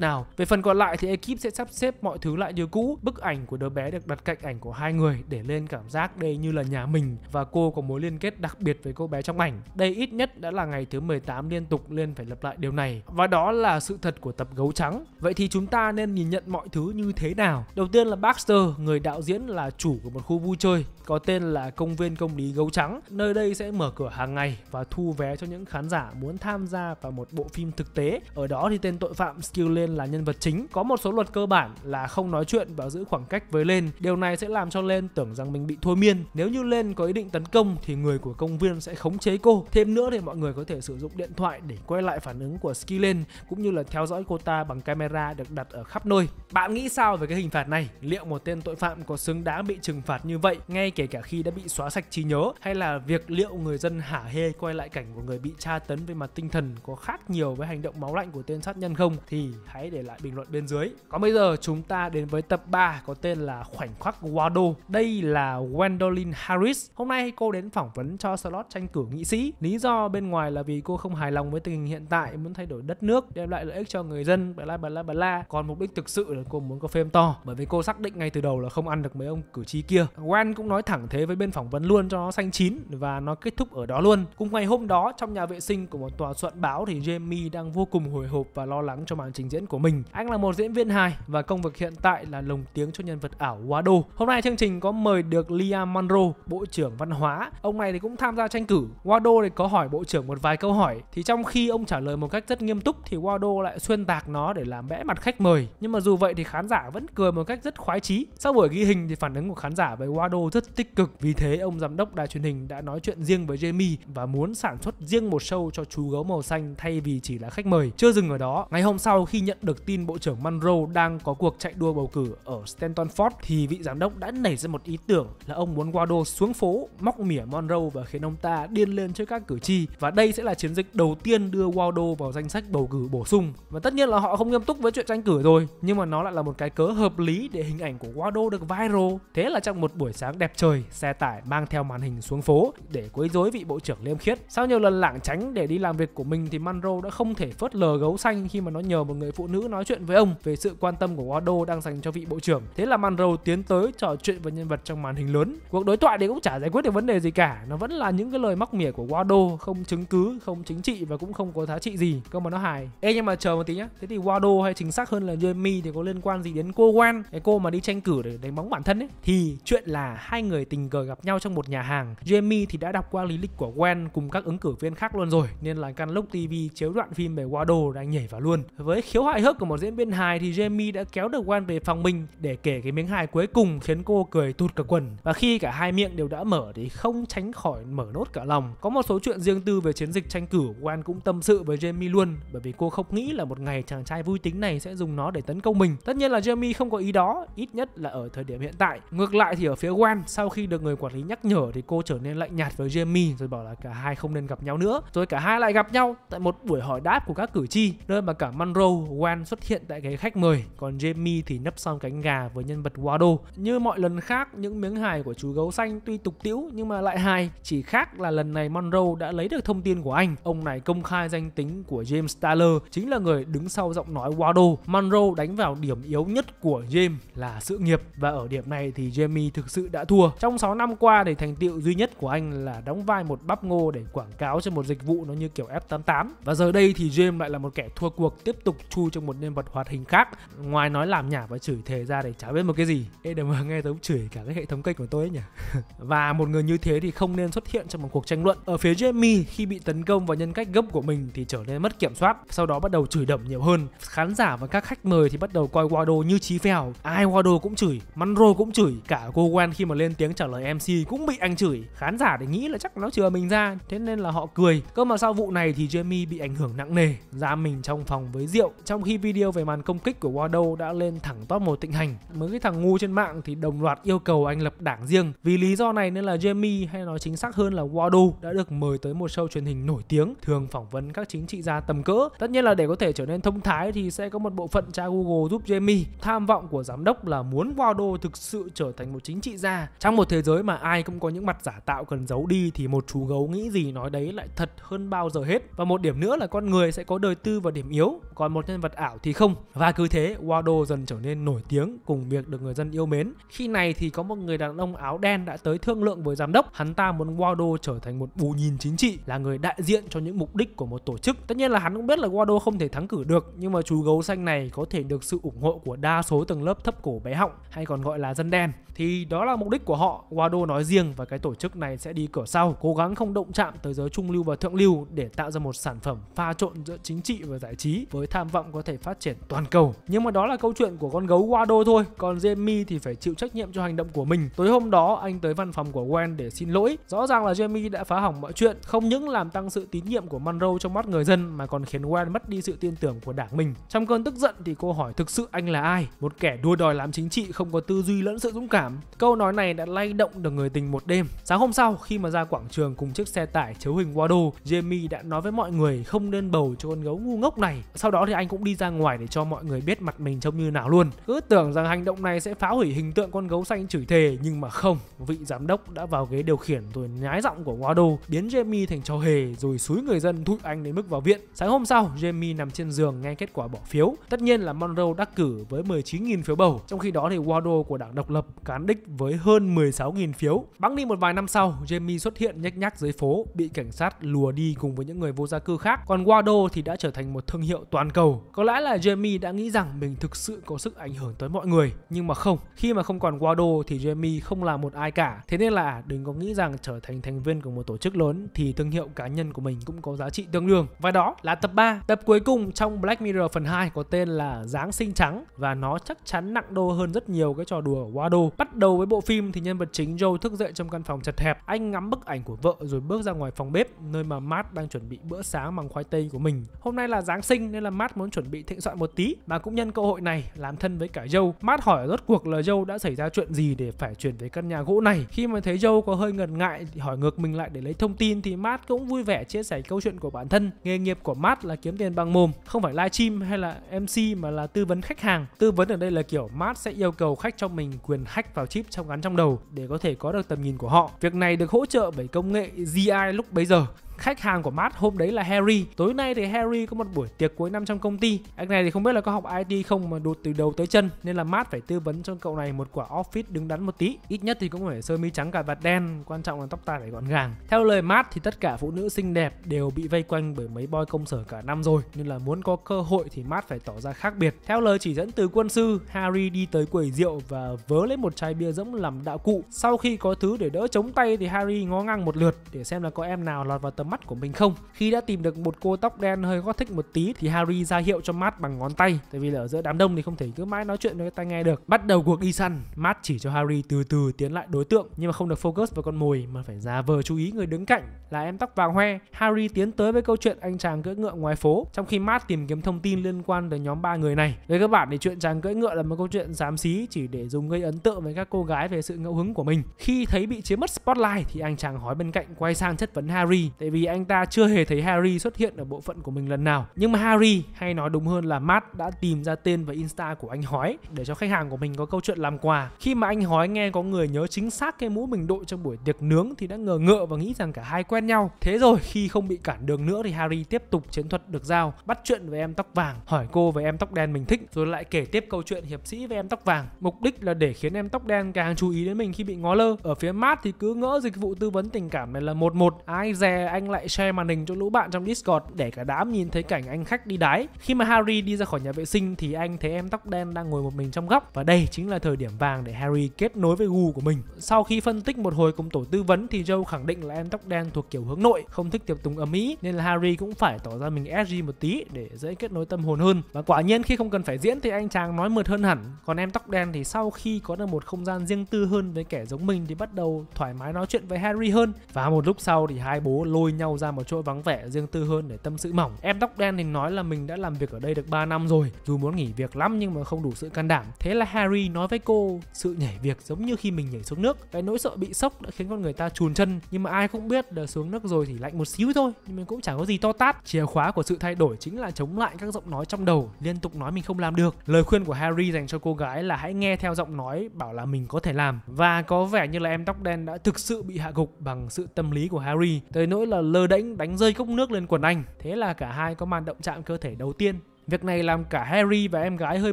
nào. Về phần còn lại thì ekip sẽ sắp xếp mọi thứ lại như cũ. Bức ảnh của đứa bé được đặt cạnh ảnh của hai người để lên cảm giác đây như là nhà mình và cô có mối liên kết đặc biệt với cô bé trong ảnh. Đây ít nhất đã là ngày thứ 18 liên tục lên phải lặp lại điều này. Và đó là sự thật của tập Gấu Trắng. Vậy thì chúng ta nên nhìn nhận mọi thứ như thế nào? Đầu tiên là Baxter, người đạo diễn là chủ của một khu vui chơi có tên là Công viên Công lý Gấu Trắng. Nơi đây sẽ mở cửa hàng ngày và thu vé cho những khán giả muốn tham gia vào một bộ phim thực tế. Ở đó thì tên tội phạm Skill Lên là nhân vật chính. Có một số luật cơ bản là không nói chuyện và giữ khoảng cách với Lên. Điều này sẽ làm cho Lên tưởng rằng mình bị thôi miên. Nếu như Lên có ý định tấn công thì người của công viên sẽ khống chế cô. Thêm nữa thì mọi người có thể sử dụng điện thoại để quay lại phản ứng của Skill Lên cũng như là theo dõi dõi cô ta bằng camera được đặt ở khắp nơi. Bạn nghĩ sao về cái hình phạt này? Liệu một tên tội phạm có xứng đáng bị trừng phạt như vậy ngay kể cả khi đã bị xóa sạch trí nhớ hay là việc liệu người dân hả hê quay lại cảnh của người bị tra tấn về mặt tinh thần có khác nhiều với hành động máu lạnh của tên sát nhân không thì hãy để lại bình luận bên dưới. Còn bây giờ chúng ta đến với tập 3 có tên là khoảnh khắc Wado. Đây là Wendolyn Harris. Hôm nay cô đến phỏng vấn cho slot tranh cử nghị sĩ. Lý do bên ngoài là vì cô không hài lòng với tình hình hiện tại, muốn thay đổi đất nước, đem lại lợi ích cho người dân bla bla bla bla còn mục đích thực sự là cô muốn có phim to bởi vì cô xác định ngay từ đầu là không ăn được mấy ông cử tri kia Gwen cũng nói thẳng thế với bên phỏng vấn luôn cho nó xanh chín và nó kết thúc ở đó luôn cùng ngày hôm đó trong nhà vệ sinh của một tòa soạn báo thì Jamie đang vô cùng hồi hộp và lo lắng cho màn trình diễn của mình anh là một diễn viên hài và công việc hiện tại là lồng tiếng cho nhân vật ảo Wado hôm nay chương trình có mời được Liam Monroe bộ trưởng văn hóa ông này thì cũng tham gia tranh cử Wado thì có hỏi bộ trưởng một vài câu hỏi thì trong khi ông trả lời một cách rất nghiêm túc thì Wado lại xuyên xuyên tạc nó để làm bẽ mặt khách mời nhưng mà dù vậy thì khán giả vẫn cười một cách rất khoái chí sau buổi ghi hình thì phản ứng của khán giả với Wado rất tích cực vì thế ông giám đốc đài truyền hình đã nói chuyện riêng với Jamie và muốn sản xuất riêng một show cho chú gấu màu xanh thay vì chỉ là khách mời chưa dừng ở đó ngày hôm sau khi nhận được tin bộ trưởng Monroe đang có cuộc chạy đua bầu cử ở Stanton Ford thì vị giám đốc đã nảy ra một ý tưởng là ông muốn Wado xuống phố móc mỉa Monroe và khiến ông ta điên lên trước các cử tri và đây sẽ là chiến dịch đầu tiên đưa Wado vào danh sách bầu cử bổ sung và tất nhiên là họ không nghiêm túc với chuyện tranh cử rồi nhưng mà nó lại là một cái cớ hợp lý để hình ảnh của Wado được viral thế là trong một buổi sáng đẹp trời xe tải mang theo màn hình xuống phố để quấy rối vị bộ trưởng liêm khiết sau nhiều lần lảng tránh để đi làm việc của mình thì Manro đã không thể phớt lờ gấu xanh khi mà nó nhờ một người phụ nữ nói chuyện với ông về sự quan tâm của Wado đang dành cho vị bộ trưởng thế là Manro tiến tới trò chuyện với nhân vật trong màn hình lớn cuộc đối thoại thì cũng chả giải quyết được vấn đề gì cả nó vẫn là những cái lời mắc mỉa của Wado không chứng cứ không chính trị và cũng không có giá trị gì cơ mà nó hài ê nhưng mà chờ một tí nhá thế thì Wado hay chính xác hơn là Yumi thì có liên quan gì đến cô Wan cái cô mà đi tranh cử để đánh bóng bản thân ấy thì chuyện là hai người tình cờ gặp nhau trong một nhà hàng Yumi thì đã đọc qua lý lịch của Wan cùng các ứng cử viên khác luôn rồi nên là căn lúc TV chiếu đoạn phim về Wado đã nhảy vào luôn với khiếu hài hước của một diễn viên hài thì Jamie đã kéo được Wan về phòng mình để kể cái miếng hài cuối cùng khiến cô cười tụt cả quần và khi cả hai miệng đều đã mở thì không tránh khỏi mở nốt cả lòng có một số chuyện riêng tư về chiến dịch tranh cử Wan cũng tâm sự với Jamie luôn bởi vì cô không nghĩ là một một ngày chàng trai vui tính này sẽ dùng nó để tấn công mình. Tất nhiên là Jeremy không có ý đó, ít nhất là ở thời điểm hiện tại. Ngược lại thì ở phía Gwen, sau khi được người quản lý nhắc nhở thì cô trở nên lạnh nhạt với Jeremy rồi bảo là cả hai không nên gặp nhau nữa. Rồi cả hai lại gặp nhau tại một buổi hỏi đáp của các cử tri, nơi mà cả Monroe, Gwen xuất hiện tại cái khách mời, còn Jeremy thì nấp sau cánh gà với nhân vật Wado. Như mọi lần khác, những miếng hài của chú gấu xanh tuy tục tiễu nhưng mà lại hài, chỉ khác là lần này Monroe đã lấy được thông tin của anh. Ông này công khai danh tính của James Taylor chính là người đứng sau giọng nói Wado. Monroe đánh vào điểm yếu nhất của James là sự nghiệp và ở điểm này thì Jamie thực sự đã thua. Trong 6 năm qua thì thành tựu duy nhất của anh là đóng vai một bắp ngô để quảng cáo cho một dịch vụ nó như kiểu F88 và giờ đây thì James lại là một kẻ thua cuộc tiếp tục chui trong một nhân vật hoạt hình khác ngoài nói làm nhả và chửi thề ra để chả biết một cái gì mà nghe giống chửi cả cái hệ thống kênh của tôi ấy nhỉ (laughs) và một người như thế thì không nên xuất hiện trong một cuộc tranh luận ở phía Jamie khi bị tấn công vào nhân cách gấp của mình thì trở nên mất kiểm soát sau đó bắt đầu chửi đầu đẩm nhiều hơn khán giả và các khách mời thì bắt đầu coi Wado như chí phèo ai Wado cũng chửi Manro cũng chửi cả cô Gwen khi mà lên tiếng trả lời MC cũng bị anh chửi khán giả để nghĩ là chắc nó chừa mình ra thế nên là họ cười cơ mà sau vụ này thì Jamie bị ảnh hưởng nặng nề ra mình trong phòng với rượu trong khi video về màn công kích của Wado đã lên thẳng top một tịnh hành mấy cái thằng ngu trên mạng thì đồng loạt yêu cầu anh lập đảng riêng vì lý do này nên là Jamie hay nói chính xác hơn là Wado đã được mời tới một show truyền hình nổi tiếng thường phỏng vấn các chính trị gia tầm cỡ tất nhiên là để có thể trở trở nên thông thái thì sẽ có một bộ phận cha Google giúp Jamie. Tham vọng của giám đốc là muốn Waldo thực sự trở thành một chính trị gia. Trong một thế giới mà ai cũng có những mặt giả tạo cần giấu đi thì một chú gấu nghĩ gì nói đấy lại thật hơn bao giờ hết. Và một điểm nữa là con người sẽ có đời tư và điểm yếu, còn một nhân vật ảo thì không. Và cứ thế Waldo dần trở nên nổi tiếng cùng việc được người dân yêu mến. Khi này thì có một người đàn ông áo đen đã tới thương lượng với giám đốc. Hắn ta muốn Waldo trở thành một bù nhìn chính trị, là người đại diện cho những mục đích của một tổ chức. Tất nhiên là hắn cũng biết là Waldo không thể thắng cử cử được nhưng mà chú gấu xanh này có thể được sự ủng hộ của đa số tầng lớp thấp cổ bé họng hay còn gọi là dân đen. Thì đó là mục đích của họ, Wado nói riêng và cái tổ chức này sẽ đi cửa sau, cố gắng không động chạm tới giới trung lưu và thượng lưu để tạo ra một sản phẩm pha trộn giữa chính trị và giải trí với tham vọng có thể phát triển toàn cầu. Nhưng mà đó là câu chuyện của con gấu Wado thôi, còn Jamie thì phải chịu trách nhiệm cho hành động của mình. Tối hôm đó anh tới văn phòng của Gwen để xin lỗi. Rõ ràng là Jamie đã phá hỏng mọi chuyện, không những làm tăng sự tín nhiệm của Monroe trong mắt người dân mà còn khiến Gwen mất đi sự tin tưởng của đảng mình. Trong cơn tức giận thì cô hỏi thực sự anh là ai? Một kẻ đua đòi làm chính trị không có tư duy lẫn sự dũng cảm. Câu nói này đã lay động được người tình một đêm. Sáng hôm sau khi mà ra quảng trường cùng chiếc xe tải chiếu hình Wado, Jamie đã nói với mọi người không nên bầu cho con gấu ngu ngốc này. Sau đó thì anh cũng đi ra ngoài để cho mọi người biết mặt mình trông như nào luôn. Cứ tưởng rằng hành động này sẽ phá hủy hình tượng con gấu xanh chửi thề nhưng mà không, vị giám đốc đã vào ghế điều khiển rồi nhái giọng của Wado, biến Jamie thành trò hề rồi xúi người dân thụi anh đến mức vào viện. Sáng hôm sau, Jamie nằm trên giường ngay kết quả bỏ phiếu. Tất nhiên là Monroe đắc cử với 19.000 phiếu bầu, trong khi đó thì Waldo của đảng độc lập cán đích với hơn 16.000 phiếu. Băng đi một vài năm sau, Jamie xuất hiện nhếch nhác dưới phố, bị cảnh sát lùa đi cùng với những người vô gia cư khác. Còn Waldo thì đã trở thành một thương hiệu toàn cầu. Có lẽ là Jamie đã nghĩ rằng mình thực sự có sức ảnh hưởng tới mọi người, nhưng mà không. Khi mà không còn Waldo thì Jamie không là một ai cả. Thế nên là đừng có nghĩ rằng trở thành thành viên của một tổ chức lớn thì thương hiệu cá nhân của mình cũng có giá trị tương đương. Và đó là tập 3, tập cuối cùng trong trong Black Mirror phần 2 có tên là Giáng sinh trắng và nó chắc chắn nặng đô hơn rất nhiều cái trò đùa của Wado. Bắt đầu với bộ phim thì nhân vật chính Joe thức dậy trong căn phòng chật hẹp, anh ngắm bức ảnh của vợ rồi bước ra ngoài phòng bếp nơi mà Matt đang chuẩn bị bữa sáng bằng khoai tây của mình. Hôm nay là Giáng sinh nên là Matt muốn chuẩn bị thịnh soạn một tí mà cũng nhân cơ hội này làm thân với cả Joe. Matt hỏi rốt cuộc là Joe đã xảy ra chuyện gì để phải chuyển về căn nhà gỗ này. Khi mà thấy Joe có hơi ngần ngại thì hỏi ngược mình lại để lấy thông tin thì Matt cũng vui vẻ chia sẻ câu chuyện của bản thân. Nghề nghiệp của Matt là kiếm tiền bằng mồm, không phải livestream hay là MC mà là tư vấn khách hàng. Tư vấn ở đây là kiểu Matt sẽ yêu cầu khách cho mình quyền hack vào chip trong gắn trong đầu để có thể có được tầm nhìn của họ. Việc này được hỗ trợ bởi công nghệ GI lúc bấy giờ khách hàng của Matt hôm đấy là Harry tối nay thì Harry có một buổi tiệc cuối năm trong công ty anh này thì không biết là có học IT không mà đụt từ đầu tới chân nên là Matt phải tư vấn cho cậu này một quả outfit đứng đắn một tí ít nhất thì cũng phải sơ mi trắng cà vạt đen quan trọng là tóc tai phải gọn gàng theo lời Matt thì tất cả phụ nữ xinh đẹp đều bị vây quanh bởi mấy boy công sở cả năm rồi nên là muốn có cơ hội thì Matt phải tỏ ra khác biệt theo lời chỉ dẫn từ quân sư Harry đi tới quầy rượu và vớ lấy một chai bia rỗng làm đạo cụ sau khi có thứ để đỡ chống tay thì Harry ngó ngang một lượt để xem là có em nào lọt vào tầm tầm mắt của mình không. Khi đã tìm được một cô tóc đen hơi có thích một tí thì Harry ra hiệu cho Matt bằng ngón tay, tại vì là ở giữa đám đông thì không thể cứ mãi nói chuyện với tai nghe được. Bắt đầu cuộc đi săn, Matt chỉ cho Harry từ từ tiến lại đối tượng nhưng mà không được focus vào con mồi mà phải giả vờ chú ý người đứng cạnh là em tóc vàng hoe. Harry tiến tới với câu chuyện anh chàng cưỡi ngựa ngoài phố, trong khi Matt tìm kiếm thông tin liên quan tới nhóm ba người này. Với các bạn thì chuyện chàng cưỡi ngựa là một câu chuyện xám xí chỉ để dùng gây ấn tượng với các cô gái về sự ngẫu hứng của mình. Khi thấy bị chiếm mất spotlight thì anh chàng hỏi bên cạnh quay sang chất vấn Harry, tại vì anh ta chưa hề thấy Harry xuất hiện ở bộ phận của mình lần nào. Nhưng mà Harry hay nói đúng hơn là Matt đã tìm ra tên và Insta của anh hói để cho khách hàng của mình có câu chuyện làm quà. Khi mà anh hói nghe có người nhớ chính xác cái mũ mình đội trong buổi tiệc nướng thì đã ngờ ngợ và nghĩ rằng cả hai quen nhau. Thế rồi khi không bị cản đường nữa thì Harry tiếp tục chiến thuật được giao, bắt chuyện với em tóc vàng, hỏi cô về em tóc đen mình thích rồi lại kể tiếp câu chuyện hiệp sĩ với em tóc vàng. Mục đích là để khiến em tóc đen càng chú ý đến mình khi bị ngó lơ. Ở phía Matt thì cứ ngỡ dịch vụ tư vấn tình cảm này là một một ai dè anh anh lại share màn hình cho lũ bạn trong Discord để cả đám nhìn thấy cảnh anh khách đi đái. Khi mà Harry đi ra khỏi nhà vệ sinh thì anh thấy em tóc đen đang ngồi một mình trong góc và đây chính là thời điểm vàng để Harry kết nối với gu của mình. Sau khi phân tích một hồi cùng tổ tư vấn thì Joe khẳng định là em tóc đen thuộc kiểu hướng nội, không thích tiếp tùng ầm ĩ nên là Harry cũng phải tỏ ra mình edgy một tí để dễ kết nối tâm hồn hơn. Và quả nhiên khi không cần phải diễn thì anh chàng nói mượt hơn hẳn. Còn em tóc đen thì sau khi có được một không gian riêng tư hơn với kẻ giống mình thì bắt đầu thoải mái nói chuyện với Harry hơn. Và một lúc sau thì hai bố lôi nhau ra một chỗ vắng vẻ riêng tư hơn để tâm sự mỏng. Em tóc đen thì nói là mình đã làm việc ở đây được 3 năm rồi, dù muốn nghỉ việc lắm nhưng mà không đủ sự can đảm. Thế là Harry nói với cô, sự nhảy việc giống như khi mình nhảy xuống nước. Cái nỗi sợ bị sốc đã khiến con người ta chùn chân, nhưng mà ai cũng biết là xuống nước rồi thì lạnh một xíu thôi, nhưng mình cũng chẳng có gì to tát. Chìa khóa của sự thay đổi chính là chống lại các giọng nói trong đầu, liên tục nói mình không làm được. Lời khuyên của Harry dành cho cô gái là hãy nghe theo giọng nói bảo là mình có thể làm. Và có vẻ như là em tóc đen đã thực sự bị hạ gục bằng sự tâm lý của Harry, tới nỗi là lơ đễnh đánh rơi cốc nước lên quần anh. Thế là cả hai có màn động chạm cơ thể đầu tiên Việc này làm cả Harry và em gái hơi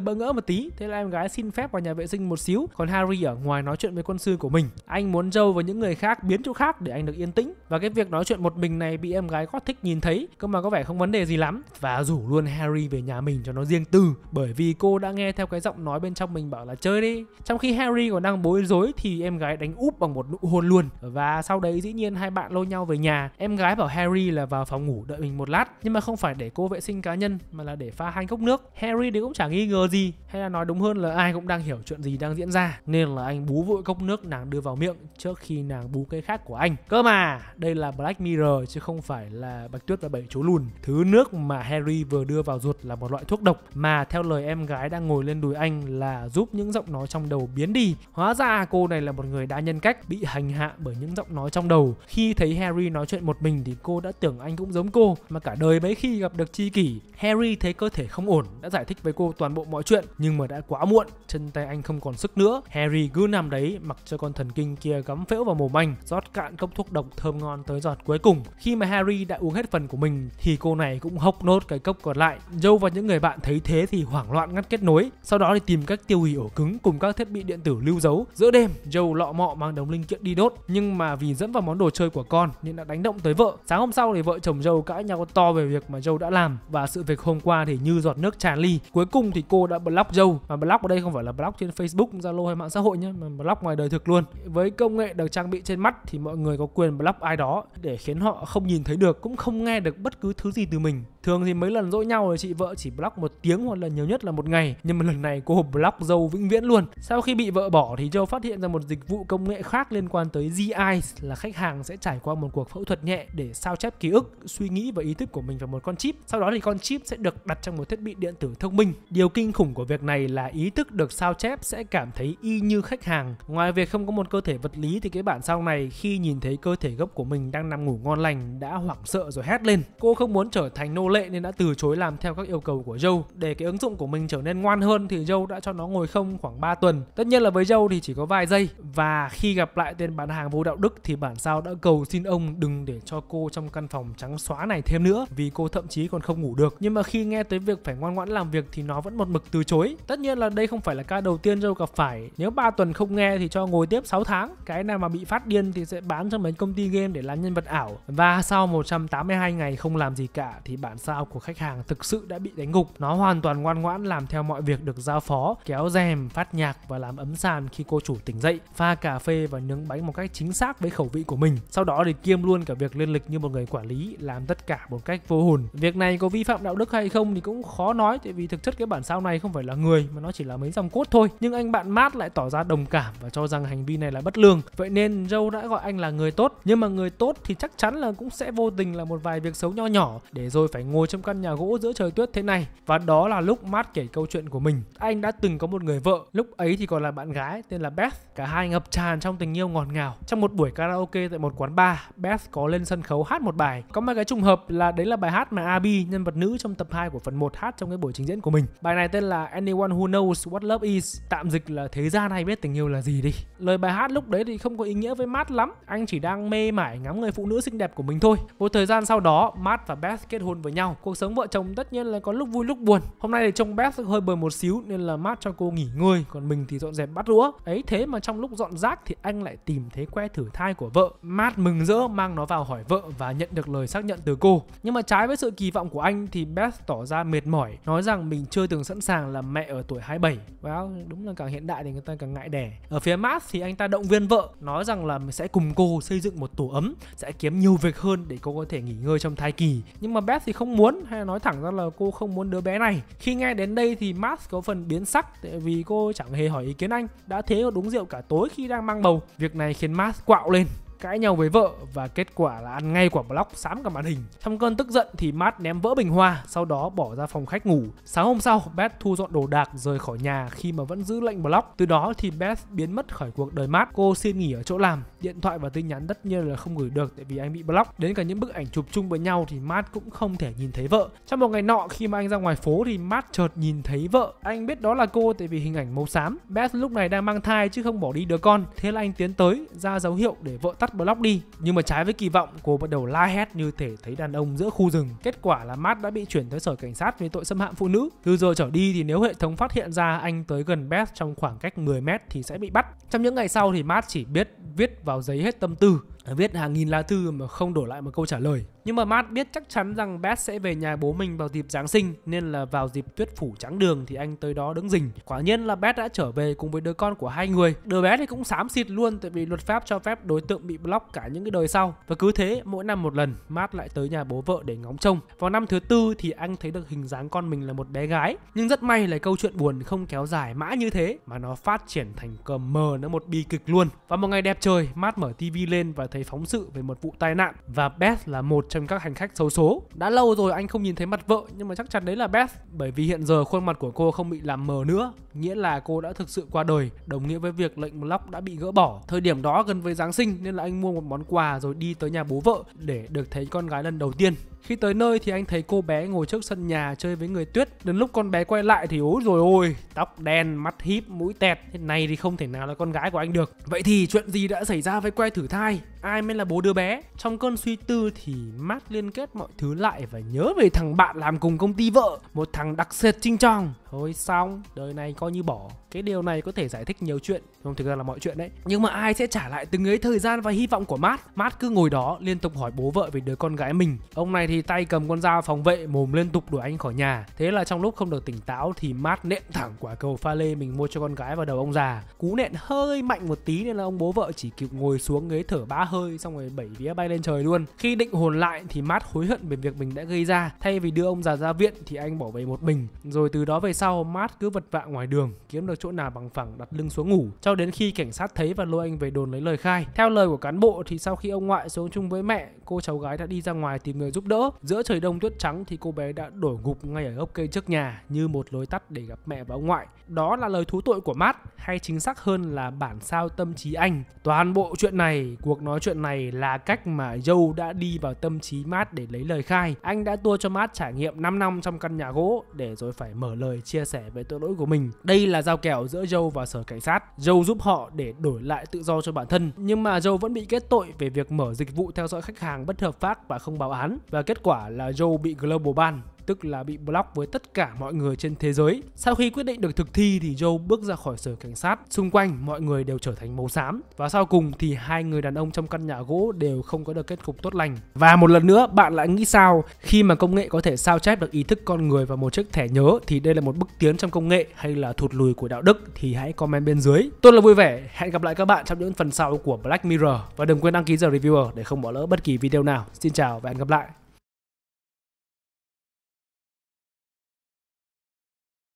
bỡ ngỡ một tí, thế là em gái xin phép vào nhà vệ sinh một xíu, còn Harry ở ngoài nói chuyện với quân sư của mình. Anh muốn Joe và những người khác biến chỗ khác để anh được yên tĩnh và cái việc nói chuyện một mình này bị em gái có thích nhìn thấy, cơ mà có vẻ không vấn đề gì lắm và rủ luôn Harry về nhà mình cho nó riêng tư, bởi vì cô đã nghe theo cái giọng nói bên trong mình bảo là chơi đi. Trong khi Harry còn đang bối rối thì em gái đánh úp bằng một nụ hôn luôn và sau đấy dĩ nhiên hai bạn lôi nhau về nhà. Em gái bảo Harry là vào phòng ngủ đợi mình một lát nhưng mà không phải để cô vệ sinh cá nhân mà là để phá hai cốc nước harry thì cũng chẳng nghi ngờ gì hay là nói đúng hơn là ai cũng đang hiểu chuyện gì đang diễn ra nên là anh bú vội cốc nước nàng đưa vào miệng trước khi nàng bú cái khác của anh cơ mà đây là black mirror chứ không phải là bạch tuyết và bảy chú lùn thứ nước mà harry vừa đưa vào ruột là một loại thuốc độc mà theo lời em gái đang ngồi lên đùi anh là giúp những giọng nói trong đầu biến đi hóa ra cô này là một người đa nhân cách bị hành hạ bởi những giọng nói trong đầu khi thấy harry nói chuyện một mình thì cô đã tưởng anh cũng giống cô mà cả đời mấy khi gặp được chi kỷ harry thấy cơ thể không ổn đã giải thích với cô toàn bộ mọi chuyện nhưng mà đã quá muộn chân tay anh không còn sức nữa harry cứ nằm đấy mặc cho con thần kinh kia cắm phễu vào mồm anh rót cạn cốc thuốc độc thơm ngon tới giọt cuối cùng khi mà harry đã uống hết phần của mình thì cô này cũng hốc nốt cái cốc còn lại joe và những người bạn thấy thế thì hoảng loạn ngắt kết nối sau đó thì tìm cách tiêu hủy ổ cứng cùng các thiết bị điện tử lưu dấu giữa đêm joe lọ mọ mang đống linh kiện đi đốt nhưng mà vì dẫn vào món đồ chơi của con nên đã đánh động tới vợ sáng hôm sau thì vợ chồng joe cãi nhau to về việc mà joe đã làm và sự việc hôm qua thì như giọt nước tràn ly cuối cùng thì cô đã block Joe mà block ở đây không phải là block trên Facebook, Zalo hay mạng xã hội nhé mà block ngoài đời thực luôn với công nghệ được trang bị trên mắt thì mọi người có quyền block ai đó để khiến họ không nhìn thấy được cũng không nghe được bất cứ thứ gì từ mình thường thì mấy lần dỗi nhau rồi chị vợ chỉ block một tiếng hoặc là nhiều nhất là một ngày nhưng mà lần này cô block dâu vĩnh viễn luôn sau khi bị vợ bỏ thì châu phát hiện ra một dịch vụ công nghệ khác liên quan tới GIs là khách hàng sẽ trải qua một cuộc phẫu thuật nhẹ để sao chép ký ức suy nghĩ và ý thức của mình vào một con chip sau đó thì con chip sẽ được đặt trong một thiết bị điện tử thông minh điều kinh khủng của việc này là ý thức được sao chép sẽ cảm thấy y như khách hàng ngoài việc không có một cơ thể vật lý thì cái bạn sau này khi nhìn thấy cơ thể gốc của mình đang nằm ngủ ngon lành đã hoảng sợ rồi hét lên cô không muốn trở thành nô lệ nên đã từ chối làm theo các yêu cầu của Joe. Để cái ứng dụng của mình trở nên ngoan hơn thì Joe đã cho nó ngồi không khoảng 3 tuần. Tất nhiên là với Joe thì chỉ có vài giây và khi gặp lại tên bán hàng vô đạo đức thì bản sao đã cầu xin ông đừng để cho cô trong căn phòng trắng xóa này thêm nữa vì cô thậm chí còn không ngủ được. Nhưng mà khi nghe tới việc phải ngoan ngoãn làm việc thì nó vẫn một mực từ chối. Tất nhiên là đây không phải là ca đầu tiên Joe gặp phải. Nếu 3 tuần không nghe thì cho ngồi tiếp 6 tháng. Cái nào mà bị phát điên thì sẽ bán cho mấy công ty game để làm nhân vật ảo. Và sau 182 ngày không làm gì cả thì bản sao của khách hàng thực sự đã bị đánh gục. Nó hoàn toàn ngoan ngoãn làm theo mọi việc được giao phó, kéo rèm, phát nhạc và làm ấm sàn khi cô chủ tỉnh dậy, pha cà phê và nướng bánh một cách chính xác với khẩu vị của mình. Sau đó thì kiêm luôn cả việc liên lịch như một người quản lý, làm tất cả một cách vô hồn. Việc này có vi phạm đạo đức hay không thì cũng khó nói tại vì thực chất cái bản sao này không phải là người mà nó chỉ là mấy dòng cốt thôi. Nhưng anh bạn mát lại tỏ ra đồng cảm và cho rằng hành vi này là bất lương. Vậy nên Joe đã gọi anh là người tốt, nhưng mà người tốt thì chắc chắn là cũng sẽ vô tình là một vài việc xấu nho nhỏ để rồi phải ngồi trong căn nhà gỗ giữa trời tuyết thế này và đó là lúc Matt kể câu chuyện của mình. Anh đã từng có một người vợ, lúc ấy thì còn là bạn gái tên là Beth. Cả hai ngập tràn trong tình yêu ngọt ngào. Trong một buổi karaoke tại một quán bar, Beth có lên sân khấu hát một bài. Có một cái trùng hợp là đấy là bài hát mà Abby, nhân vật nữ trong tập 2 của phần 1 hát trong cái buổi trình diễn của mình. Bài này tên là Anyone Who Knows What Love Is, tạm dịch là thế gian hay biết tình yêu là gì đi. Lời bài hát lúc đấy thì không có ý nghĩa với Matt lắm, anh chỉ đang mê mải ngắm người phụ nữ xinh đẹp của mình thôi. Một thời gian sau đó, Matt và Beth kết hôn với nhau nhau cuộc sống vợ chồng tất nhiên là có lúc vui lúc buồn hôm nay thì trông bếp hơi bời một xíu nên là mát cho cô nghỉ ngơi còn mình thì dọn dẹp bắt đũa ấy thế mà trong lúc dọn rác thì anh lại tìm thấy que thử thai của vợ mát mừng rỡ mang nó vào hỏi vợ và nhận được lời xác nhận từ cô nhưng mà trái với sự kỳ vọng của anh thì Beth tỏ ra mệt mỏi nói rằng mình chưa từng sẵn sàng làm mẹ ở tuổi 27 well đúng là càng hiện đại thì người ta càng ngại đẻ ở phía Matt thì anh ta động viên vợ nói rằng là mình sẽ cùng cô xây dựng một tổ ấm sẽ kiếm nhiều việc hơn để cô có thể nghỉ ngơi trong thai kỳ nhưng mà Beth thì không muốn hay là nói thẳng ra là cô không muốn đứa bé này khi nghe đến đây thì Max có phần biến sắc tại vì cô chẳng hề hỏi ý kiến anh đã thế còn đúng rượu cả tối khi đang mang bầu việc này khiến Max quạo lên cãi nhau với vợ và kết quả là ăn ngay quả block sám cả màn hình. Trong cơn tức giận thì Matt ném vỡ bình hoa, sau đó bỏ ra phòng khách ngủ. Sáng hôm sau, Beth thu dọn đồ đạc rời khỏi nhà khi mà vẫn giữ lệnh block. Từ đó thì Beth biến mất khỏi cuộc đời Matt. Cô xin nghỉ ở chỗ làm, điện thoại và tin nhắn tất nhiên là không gửi được tại vì anh bị block. Đến cả những bức ảnh chụp chung với nhau thì Matt cũng không thể nhìn thấy vợ. Trong một ngày nọ khi mà anh ra ngoài phố thì Matt chợt nhìn thấy vợ. Anh biết đó là cô tại vì hình ảnh màu xám. Beth lúc này đang mang thai chứ không bỏ đi đứa con. Thế là anh tiến tới ra dấu hiệu để vợ tắt cắt block đi. Nhưng mà trái với kỳ vọng, cô bắt đầu la hét như thể thấy đàn ông giữa khu rừng. Kết quả là Matt đã bị chuyển tới sở cảnh sát về tội xâm hại phụ nữ. Từ giờ trở đi thì nếu hệ thống phát hiện ra anh tới gần Beth trong khoảng cách 10 mét thì sẽ bị bắt. Trong những ngày sau thì Matt chỉ biết viết vào giấy hết tâm tư viết hàng nghìn lá thư mà không đổi lại một câu trả lời. Nhưng mà Matt biết chắc chắn rằng Beth sẽ về nhà bố mình vào dịp Giáng sinh nên là vào dịp tuyết phủ trắng đường thì anh tới đó đứng rình. Quả nhiên là Beth đã trở về cùng với đứa con của hai người. Đứa bé thì cũng xám xịt luôn tại vì luật pháp cho phép đối tượng bị block cả những cái đời sau. Và cứ thế mỗi năm một lần Matt lại tới nhà bố vợ để ngóng trông. Vào năm thứ tư thì anh thấy được hình dáng con mình là một bé gái. Nhưng rất may là câu chuyện buồn không kéo dài mãi như thế mà nó phát triển thành cờ mờ nó một bi kịch luôn. Và một ngày đẹp trời Matt mở tivi lên và thấy phóng sự về một vụ tai nạn và Beth là một trong các hành khách xấu số. Đã lâu rồi anh không nhìn thấy mặt vợ nhưng mà chắc chắn đấy là Beth bởi vì hiện giờ khuôn mặt của cô không bị làm mờ nữa, nghĩa là cô đã thực sự qua đời, đồng nghĩa với việc lệnh lock đã bị gỡ bỏ. Thời điểm đó gần với Giáng sinh nên là anh mua một món quà rồi đi tới nhà bố vợ để được thấy con gái lần đầu tiên. Khi tới nơi thì anh thấy cô bé ngồi trước sân nhà chơi với người tuyết. Đến lúc con bé quay lại thì ối rồi ôi, tóc đen, mắt híp, mũi tẹt. Thế này thì không thể nào là con gái của anh được. Vậy thì chuyện gì đã xảy ra với que thử thai? Ai mới là bố đứa bé? Trong cơn suy tư thì Matt liên kết mọi thứ lại và nhớ về thằng bạn làm cùng công ty vợ, một thằng đặc sệt trinh tròng thôi xong đời này coi như bỏ cái điều này có thể giải thích nhiều chuyện không thực ra là mọi chuyện đấy nhưng mà ai sẽ trả lại từng ấy thời gian và hy vọng của mát mát cứ ngồi đó liên tục hỏi bố vợ về đứa con gái mình ông này thì tay cầm con dao phòng vệ mồm liên tục đuổi anh khỏi nhà thế là trong lúc không được tỉnh táo thì mát nện thẳng quả cầu pha lê mình mua cho con gái vào đầu ông già cú nện hơi mạnh một tí nên là ông bố vợ chỉ kịp ngồi xuống ghế thở bá hơi xong rồi bảy vía bay lên trời luôn khi định hồn lại thì mát hối hận về việc mình đã gây ra thay vì đưa ông già ra viện thì anh bỏ về một mình rồi từ đó về sau sau, Matt cứ vật vạ ngoài đường, kiếm được chỗ nào bằng phẳng đặt lưng xuống ngủ, cho đến khi cảnh sát thấy và lôi anh về đồn lấy lời khai. Theo lời của cán bộ thì sau khi ông ngoại xuống chung với mẹ, cô cháu gái đã đi ra ngoài tìm người giúp đỡ. Giữa trời đông tuyết trắng thì cô bé đã đổ ngục ngay ở gốc cây trước nhà như một lối tắt để gặp mẹ và ông ngoại. Đó là lời thú tội của Matt, hay chính xác hơn là bản sao tâm trí anh. Toàn bộ chuyện này, cuộc nói chuyện này là cách mà Joe đã đi vào tâm trí Matt để lấy lời khai. Anh đã tua cho Matt trải nghiệm 5 năm trong căn nhà gỗ để rồi phải mở lời chia sẻ về tội lỗi của mình. Đây là giao kèo giữa Joe và sở cảnh sát. Joe giúp họ để đổi lại tự do cho bản thân, nhưng mà Joe vẫn bị kết tội về việc mở dịch vụ theo dõi khách hàng bất hợp pháp và không báo án và kết quả là Joe bị Global ban tức là bị block với tất cả mọi người trên thế giới. Sau khi quyết định được thực thi thì Joe bước ra khỏi sở cảnh sát. Xung quanh mọi người đều trở thành màu xám và sau cùng thì hai người đàn ông trong căn nhà gỗ đều không có được kết cục tốt lành. Và một lần nữa, bạn lại nghĩ sao khi mà công nghệ có thể sao chép được ý thức con người vào một chiếc thẻ nhớ thì đây là một bước tiến trong công nghệ hay là thụt lùi của đạo đức thì hãy comment bên dưới. Tôi là vui vẻ, hẹn gặp lại các bạn trong những phần sau của Black Mirror và đừng quên đăng ký giờ reviewer để không bỏ lỡ bất kỳ video nào. Xin chào và hẹn gặp lại.